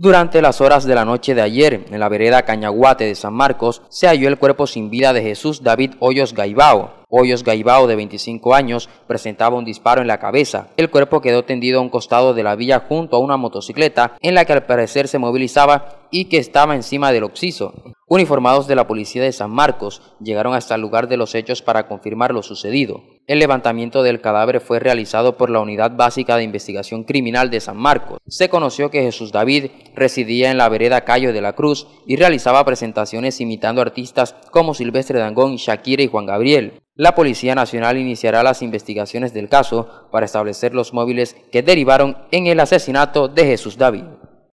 Durante las horas de la noche de ayer, en la vereda Cañaguate de San Marcos, se halló el cuerpo sin vida de Jesús David Hoyos Gaibao, Hoyos Gaibao, de 25 años, presentaba un disparo en la cabeza. El cuerpo quedó tendido a un costado de la vía junto a una motocicleta en la que al parecer se movilizaba y que estaba encima del occiso. Uniformados de la policía de San Marcos llegaron hasta el lugar de los hechos para confirmar lo sucedido. El levantamiento del cadáver fue realizado por la Unidad Básica de Investigación Criminal de San Marcos. Se conoció que Jesús David residía en la vereda Cayo de la Cruz y realizaba presentaciones imitando artistas como Silvestre Dangón, Shakira y Juan Gabriel. La Policía Nacional iniciará las investigaciones del caso para establecer los móviles que derivaron en el asesinato de Jesús David.